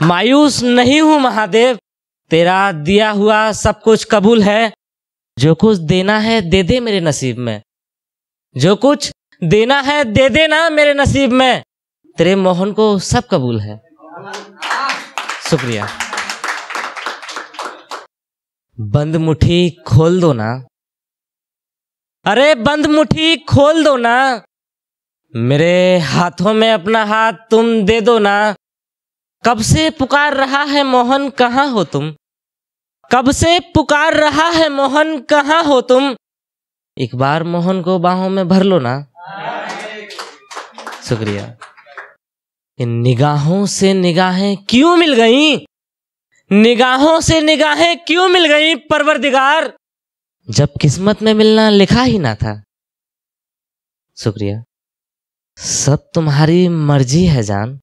मायूस नहीं हूं महादेव तेरा दिया हुआ सब कुछ कबूल है जो कुछ देना है दे दे मेरे नसीब में जो कुछ देना है दे देना मेरे नसीब में तेरे मोहन को सब कबूल है शुक्रिया बंद मुट्ठी खोल दो ना अरे बंद मुट्ठी खोल दो ना मेरे हाथों में अपना हाथ तुम दे दो ना कब से पुकार रहा है मोहन कहाँ हो तुम कब से पुकार रहा है मोहन कहाँ हो तुम एक बार मोहन को बाहों में भर लो ना शुक्रिया इन निगाहों से निगाहें क्यों मिल गईं निगाहों से निगाहें क्यों मिल गईं परवरदिगार जब किस्मत में मिलना लिखा ही ना था शुक्रिया सब तुम्हारी मर्जी है जान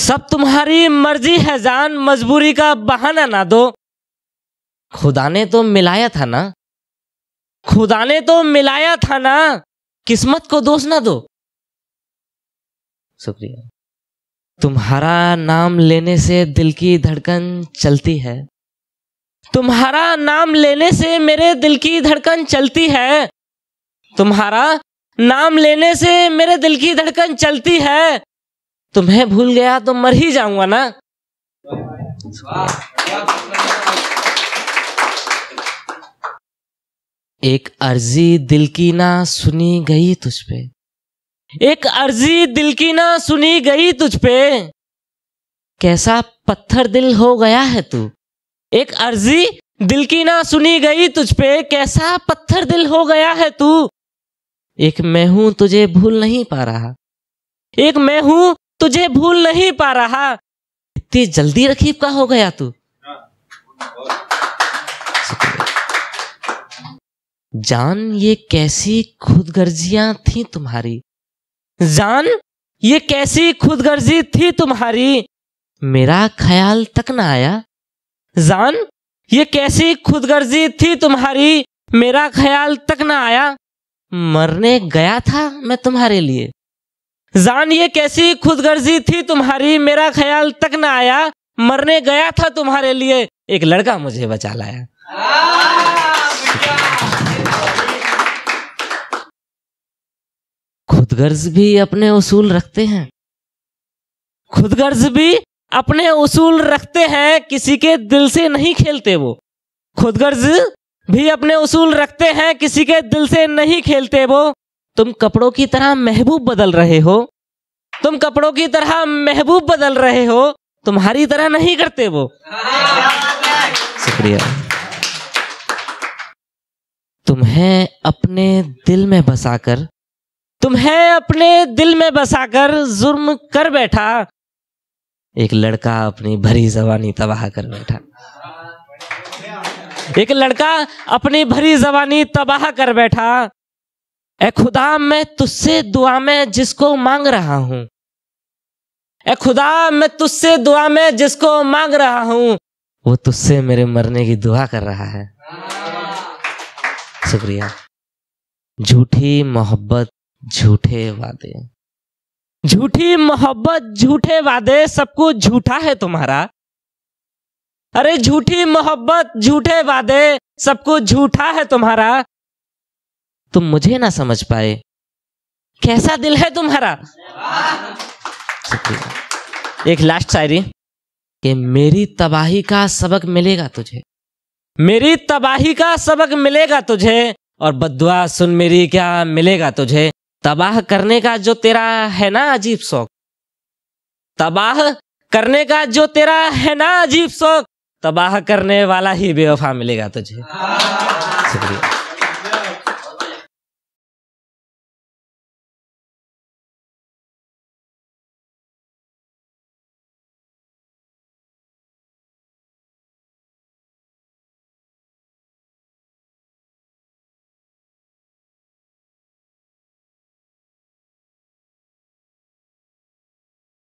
सब तुम्हारी मर्जी है जान मजबूरी का बहाना ना दो खुदा ने तो मिलाया था ना खुदा ने तो मिलाया था ना किस्मत को दोष ना दो शुक्रिया तुम्हारा नाम लेने से दिल की धड़कन चलती है तुम्हारा नाम लेने से मेरे दिल की धड़कन चलती है तुम्हारा नाम लेने से मेरे दिल की धड़कन चलती है तुम्हें भूल गया तो मर ही जाऊंगा ना एक अर्जी दिल की ना सुनी गई तुझ पे एक अर्जी दिल की ना सुनी गई तुझ पे कैसा पत्थर दिल हो गया है तू एक अर्जी दिल की ना सुनी गई तुझ पे कैसा पत्थर दिल हो गया है तू एक मैं हूं तुझे भूल नहीं पा रहा एक मैं हूं तुझे भूल नहीं पा रहा इतनी जल्दी रखीब का हो गया तू जान ये कैसी खुदगर्जियां थी तुम्हारी जान ये कैसी खुदगर्जी थी तुम्हारी मेरा ख्याल तक ना आया जान ये कैसी खुदगर्जी थी तुम्हारी मेरा ख्याल तक ना आया मरने गया था मैं तुम्हारे लिए जान ये कैसी खुदगर्जी थी तुम्हारी मेरा ख्याल तक ना आया मरने गया था तुम्हारे लिए एक लड़का मुझे बचा लाया खुदगर्ज भी अपने उसूल रखते हैं खुदगर्ज भी अपने उसूल रखते हैं किसी के दिल से नहीं खेलते वो खुदगर्ज भी अपने उसूल रखते हैं किसी के दिल से नहीं खेलते वो तुम कपड़ों की तरह महबूब बदल रहे हो तुम कपड़ों की तरह महबूब बदल रहे हो तुम्हारी तरह नहीं करते वो शुक्रिया तुम्हें अपने दिल में बसाकर तुम्हें अपने दिल में बसाकर जुर्म कर बैठा एक लड़का अपनी भरी जबानी तबाह कर बैठा एक लड़का अपनी भरी जबानी तबाह कर बैठा ए खुदा मैं तुझसे दुआ में जिसको मांग रहा हूं ए खुदा मैं तुझसे दुआ में जिसको मांग रहा हूं वो तुझसे मेरे मरने की दुआ कर रहा है शुक्रिया झूठी मोहब्बत झूठे वादे झूठी मोहब्बत झूठे वादे सब कुछ झूठा है तुम्हारा अरे झूठी मोहब्बत झूठे वादे सब कुछ झूठा है तुम्हारा तुम मुझे ना समझ पाए कैसा दिल है तुम्हारा एक लास्ट शायरी कि मेरी तबाही का सबक मिलेगा तुझे मेरी तबाही का सबक मिलेगा तुझे और बदुआ सुन मेरी क्या मिलेगा तुझे तबाह करने का जो तेरा है ना अजीब शौक तबाह करने का जो तेरा है ना अजीब शौक तबाह करने वाला ही बेवफा मिलेगा तुझे शुक्रिया